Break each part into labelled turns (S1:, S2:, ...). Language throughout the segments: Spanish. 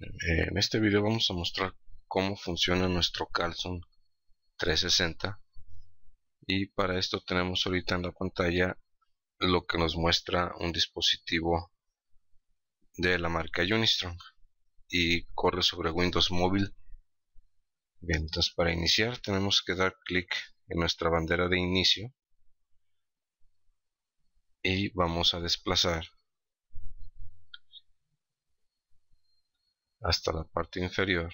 S1: Eh, en este video vamos a mostrar cómo funciona nuestro Calson 360 y para esto tenemos ahorita en la pantalla lo que nos muestra un dispositivo de la marca Unistrong y corre sobre Windows móvil Bien, entonces para iniciar tenemos que dar clic en nuestra bandera de inicio y vamos a desplazar hasta la parte inferior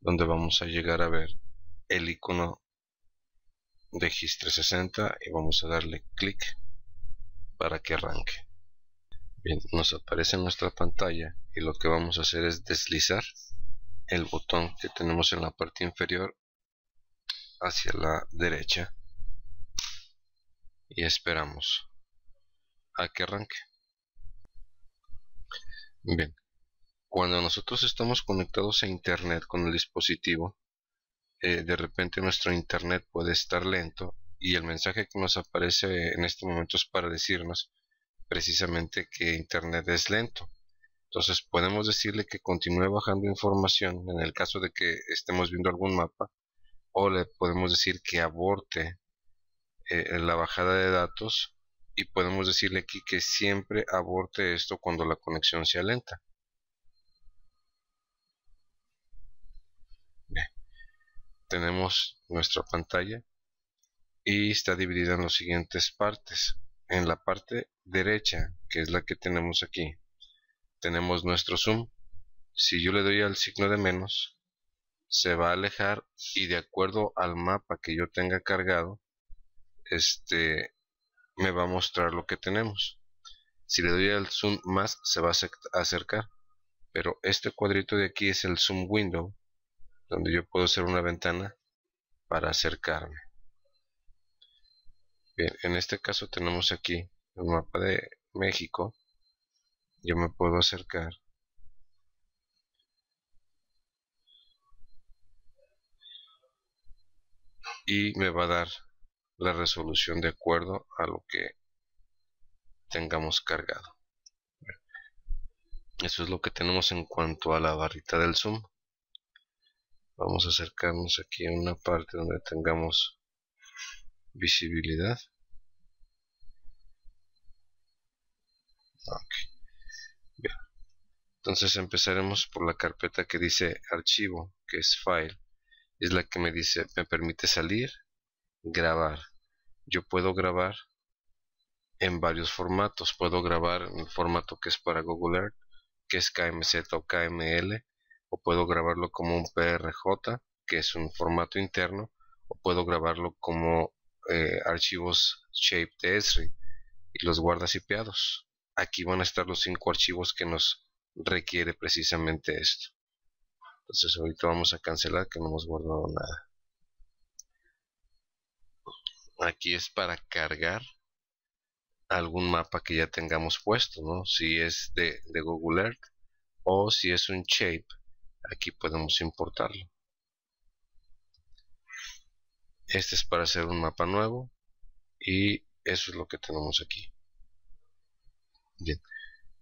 S1: donde vamos a llegar a ver el icono de GIS360 y vamos a darle clic para que arranque bien, nos aparece nuestra pantalla y lo que vamos a hacer es deslizar el botón que tenemos en la parte inferior hacia la derecha y esperamos a que arranque bien, cuando nosotros estamos conectados a internet con el dispositivo, eh, de repente nuestro internet puede estar lento y el mensaje que nos aparece en este momento es para decirnos precisamente que internet es lento. Entonces podemos decirle que continúe bajando información en el caso de que estemos viendo algún mapa o le podemos decir que aborte eh, la bajada de datos y podemos decirle aquí que siempre aborte esto cuando la conexión sea lenta. tenemos nuestra pantalla y está dividida en las siguientes partes. En la parte derecha, que es la que tenemos aquí, tenemos nuestro zoom. Si yo le doy al signo de menos, se va a alejar y de acuerdo al mapa que yo tenga cargado, este me va a mostrar lo que tenemos. Si le doy al zoom más, se va a acercar. Pero este cuadrito de aquí es el zoom window donde yo puedo hacer una ventana para acercarme. Bien, en este caso tenemos aquí el mapa de México. Yo me puedo acercar. Y me va a dar la resolución de acuerdo a lo que tengamos cargado. Eso es lo que tenemos en cuanto a la barrita del zoom vamos a acercarnos aquí a una parte donde tengamos visibilidad entonces empezaremos por la carpeta que dice archivo que es file es la que me dice me permite salir grabar yo puedo grabar en varios formatos puedo grabar en el formato que es para Google Earth que es KMZ o KML o puedo grabarlo como un PRJ, que es un formato interno, o puedo grabarlo como eh, archivos shape de y los guardas peados. Aquí van a estar los cinco archivos que nos requiere precisamente esto. Entonces ahorita vamos a cancelar que no hemos guardado nada. Aquí es para cargar algún mapa que ya tengamos puesto, Si es de Google Earth o si es un shape aquí podemos importarlo este es para hacer un mapa nuevo y eso es lo que tenemos aquí bien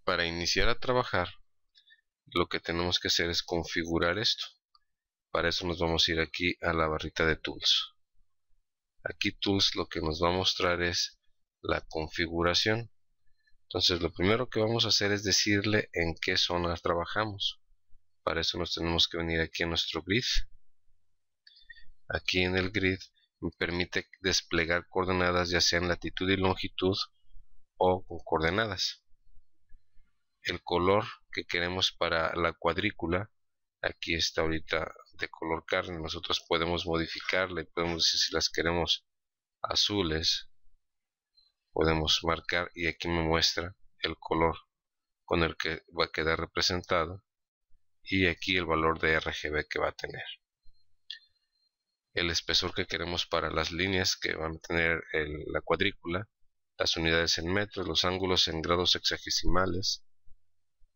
S1: para iniciar a trabajar lo que tenemos que hacer es configurar esto para eso nos vamos a ir aquí a la barrita de tools aquí tools lo que nos va a mostrar es la configuración entonces lo primero que vamos a hacer es decirle en qué zona trabajamos para eso nos tenemos que venir aquí a nuestro grid. Aquí en el grid me permite desplegar coordenadas ya sean latitud y longitud o con coordenadas. El color que queremos para la cuadrícula, aquí está ahorita de color carne, nosotros podemos modificarla y podemos decir si las queremos azules, podemos marcar y aquí me muestra el color con el que va a quedar representado y aquí el valor de RGB que va a tener el espesor que queremos para las líneas que van a tener la cuadrícula las unidades en metros, los ángulos en grados sexagesimales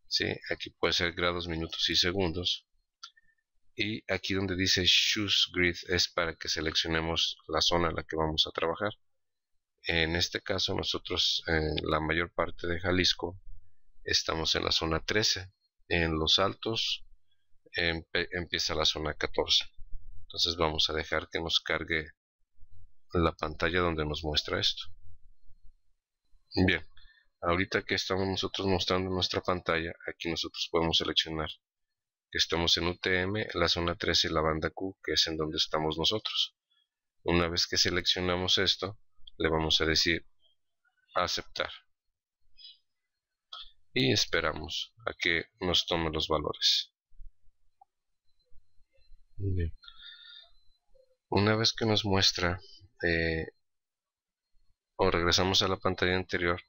S1: ¿sí? aquí puede ser grados, minutos y segundos y aquí donde dice Shoes Grid es para que seleccionemos la zona en la que vamos a trabajar en este caso nosotros en la mayor parte de Jalisco estamos en la zona 13 en los altos empieza la zona 14 entonces vamos a dejar que nos cargue la pantalla donde nos muestra esto bien ahorita que estamos nosotros mostrando nuestra pantalla aquí nosotros podemos seleccionar que estamos en UTM la zona 13 y la banda Q que es en donde estamos nosotros una vez que seleccionamos esto le vamos a decir aceptar y esperamos a que nos tome los valores. Una vez que nos muestra eh, o regresamos a la pantalla anterior,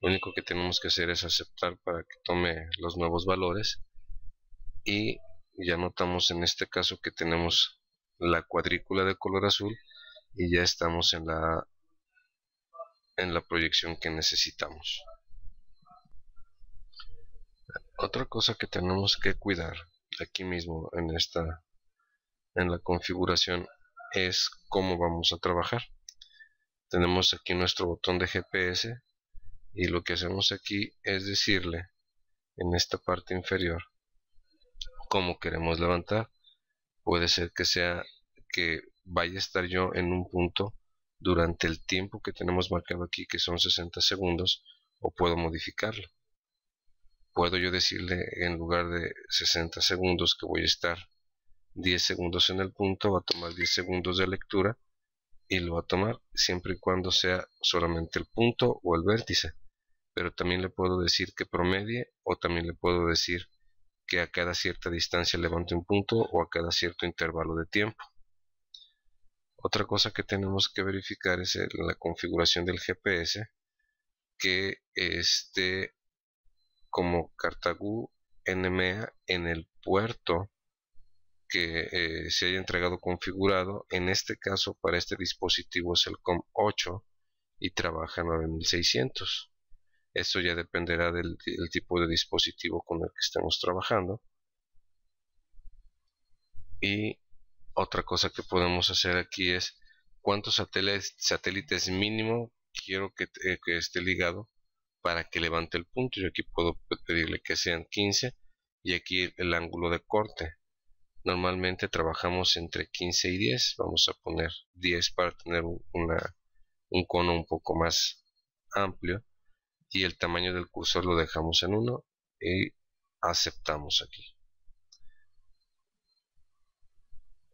S1: lo único que tenemos que hacer es aceptar para que tome los nuevos valores y ya notamos en este caso que tenemos la cuadrícula de color azul y ya estamos en la en la proyección que necesitamos. Otra cosa que tenemos que cuidar aquí mismo en esta en la configuración es cómo vamos a trabajar. Tenemos aquí nuestro botón de GPS y lo que hacemos aquí es decirle en esta parte inferior cómo queremos levantar. Puede ser que sea que vaya a estar yo en un punto durante el tiempo que tenemos marcado aquí que son 60 segundos o puedo modificarlo puedo yo decirle en lugar de 60 segundos que voy a estar 10 segundos en el punto, va a tomar 10 segundos de lectura y lo va a tomar siempre y cuando sea solamente el punto o el vértice. Pero también le puedo decir que promedie o también le puedo decir que a cada cierta distancia levante un punto o a cada cierto intervalo de tiempo. Otra cosa que tenemos que verificar es la configuración del GPS que este como Cartagú NMEA en el puerto que eh, se haya entregado configurado. En este caso, para este dispositivo es el COM8 y trabaja 9600. Esto ya dependerá del, tipo de dispositivo con el que estemos trabajando. Y otra cosa que podemos hacer aquí es cuántos satélites, mínimo quiero que eh, esté ligado para que levante el punto. Yo aquí puedo pues, pedirle que sean 15 y aquí el, ángulo de corte. Normalmente trabajamos entre 15 y 10. Vamos a poner 10 para tener un cono un poco más amplio. Y el tamaño del cursor lo dejamos en 1 y aceptamos aquí.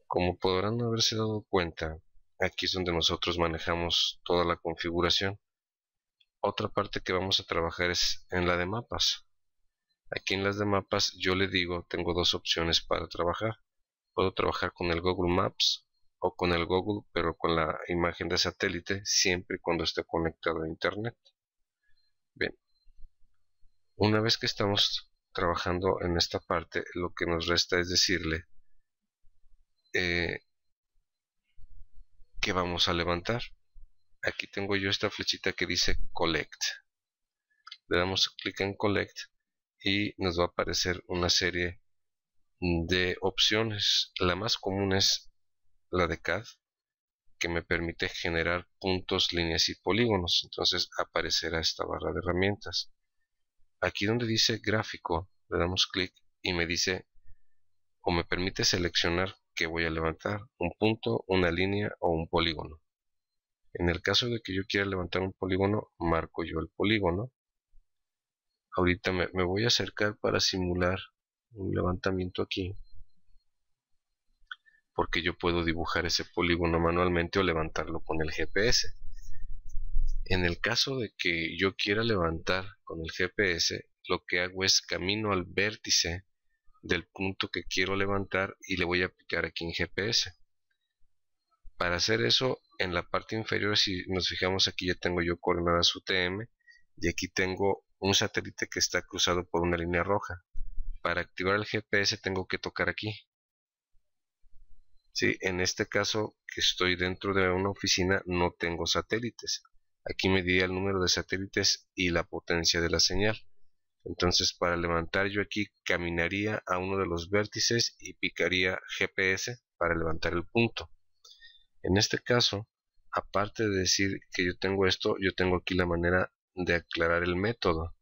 S1: Como podrán haberse dado cuenta, aquí es donde nosotros manejamos toda la configuración otra parte que vamos a trabajar es en la de mapas. Aquí en las de mapas yo le digo, tengo dos opciones para trabajar. Puedo trabajar con el Google Maps o con el Google, pero con la imagen de satélite, siempre y cuando esté conectado a Internet. Bien. Una vez que estamos trabajando en esta parte, lo que nos resta es decirle eh, que vamos a levantar aquí tengo yo esta flechita que dice collect le damos clic en collect y nos va a aparecer una serie de opciones la más común es la de CAD que me permite generar puntos, líneas y polígonos entonces aparecerá esta barra de herramientas aquí donde dice gráfico le damos clic y me dice o me permite seleccionar que voy a levantar un punto, una línea o un polígono en el caso de que yo quiera levantar un polígono, marco yo el polígono. Ahorita me, voy a acercar para simular un levantamiento aquí. Porque yo puedo dibujar ese polígono manualmente o levantarlo con el GPS. En el caso de que yo quiera levantar con el GPS, lo que hago es camino al vértice del punto que quiero levantar y le voy a aplicar aquí en GPS. Para hacer eso, en la parte inferior, si nos fijamos aquí, ya tengo yo coordenadas UTM y aquí tengo un satélite que está cruzado por una línea roja. Para activar el GPS tengo que tocar aquí. ¿Sí? En este caso, que estoy dentro de una oficina, no tengo satélites. Aquí me diría el número de satélites y la potencia de la señal. Entonces, para levantar yo aquí, caminaría a uno de los vértices y picaría GPS para levantar el punto. En este caso, aparte de decir que yo tengo esto, yo tengo aquí la manera de aclarar el método.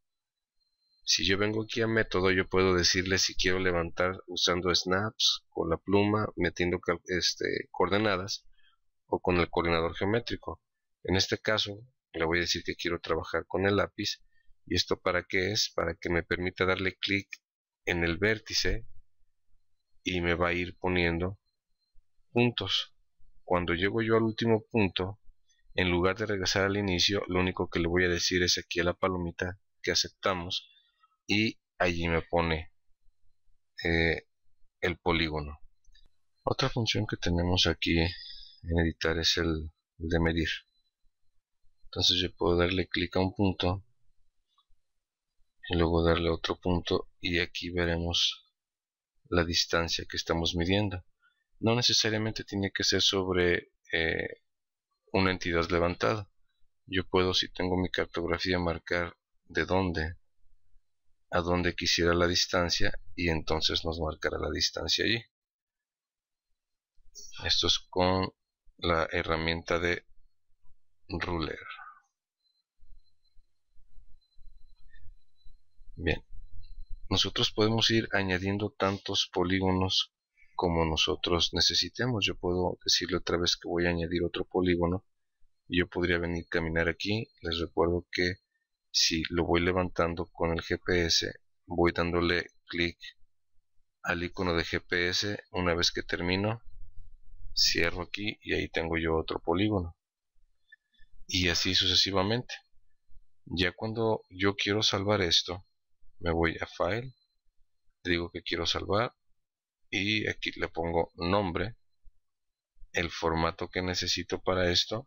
S1: Si yo vengo aquí a método, yo puedo decirle si quiero levantar usando snaps, con la pluma, metiendo este, coordenadas o con el coordinador geométrico. En este caso, le voy a decir que quiero trabajar con el lápiz. ¿Y esto para qué es? Para que me permita darle clic en el vértice y me va a ir poniendo puntos. Cuando llego yo al último punto, en lugar de regresar al inicio, lo único que le voy a decir es aquí a la palomita que aceptamos y allí me pone eh, el polígono. Otra función que tenemos aquí en editar es el, el de medir. Entonces yo puedo darle clic a un punto y luego darle otro punto y aquí veremos la distancia que estamos midiendo no necesariamente tiene que ser sobre eh, una entidad levantada. Yo puedo, si tengo mi cartografía, marcar de dónde a dónde quisiera la distancia y entonces nos marcará la distancia allí. Esto es con la herramienta de ruler. Bien, nosotros podemos ir añadiendo tantos polígonos como nosotros necesitemos. Yo puedo decirle otra vez que voy a añadir otro polígono y yo podría venir a caminar aquí. Les recuerdo que si lo voy levantando con el GPS, voy dándole clic al icono de GPS. Una vez que termino, cierro aquí y ahí tengo yo otro polígono. Y así sucesivamente. Ya cuando yo quiero salvar esto, me voy a File, digo que quiero salvar, y aquí le pongo nombre el formato que necesito para esto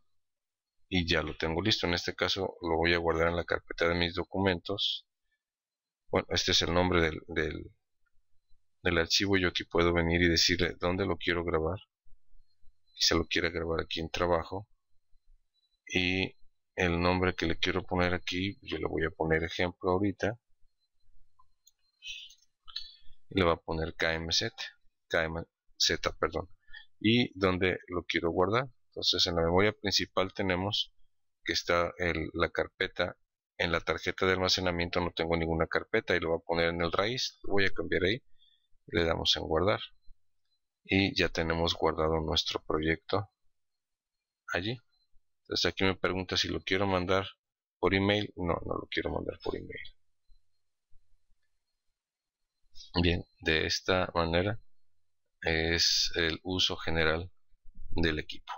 S1: y ya lo tengo listo en este caso lo voy a guardar en la carpeta de mis documentos bueno este es el nombre del, archivo yo aquí puedo venir y decirle dónde lo quiero grabar se lo quiera grabar aquí en trabajo y el nombre que le quiero poner aquí yo le voy a poner ejemplo ahorita y le va a poner KMZ KMZ, perdón, y donde lo quiero guardar. Entonces en la memoria principal tenemos que está la carpeta, en la tarjeta de almacenamiento no tengo ninguna carpeta y lo voy a poner en el raíz, voy a cambiar ahí, le damos en guardar y ya tenemos guardado nuestro proyecto allí. Entonces aquí me pregunta si lo quiero mandar por email. No, no lo quiero mandar por email. Bien, de esta manera es el uso general del equipo.